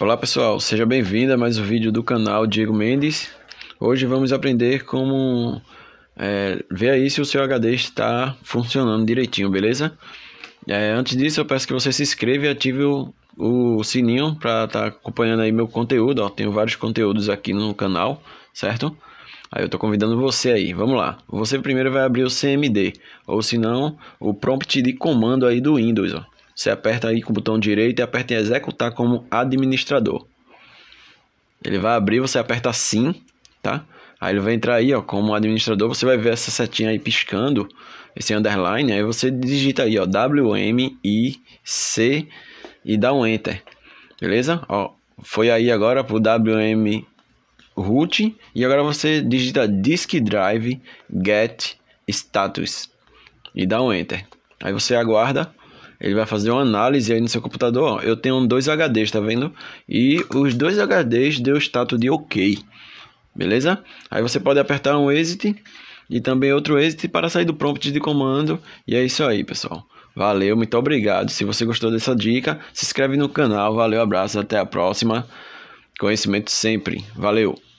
Olá pessoal, seja bem-vindo a mais um vídeo do canal Diego Mendes. Hoje vamos aprender como é, ver aí se o seu HD está funcionando direitinho, beleza? É, antes disso eu peço que você se inscreva e ative o, o sininho para estar tá acompanhando aí meu conteúdo. Ó, tenho vários conteúdos aqui no canal, certo? Aí eu estou convidando você aí, vamos lá. Você primeiro vai abrir o CMD, ou se não, o prompt de comando aí do Windows, ó. Você aperta aí com o botão direito e aperta em executar como administrador. Ele vai abrir, você aperta sim, tá? Aí ele vai entrar aí, ó, como administrador, você vai ver essa setinha aí piscando, esse underline, aí você digita aí, ó, WMIC e dá um enter. Beleza? Ó, foi aí agora pro WM root e agora você digita disk drive get status e dá um enter. Aí você aguarda ele vai fazer uma análise aí no seu computador. Ó, eu tenho dois HDs, tá vendo? E os dois HDs deu status de OK. Beleza? Aí você pode apertar um exit e também outro exit para sair do prompt de comando. E é isso aí, pessoal. Valeu, muito obrigado. Se você gostou dessa dica, se inscreve no canal. Valeu, abraço, até a próxima. Conhecimento sempre. Valeu.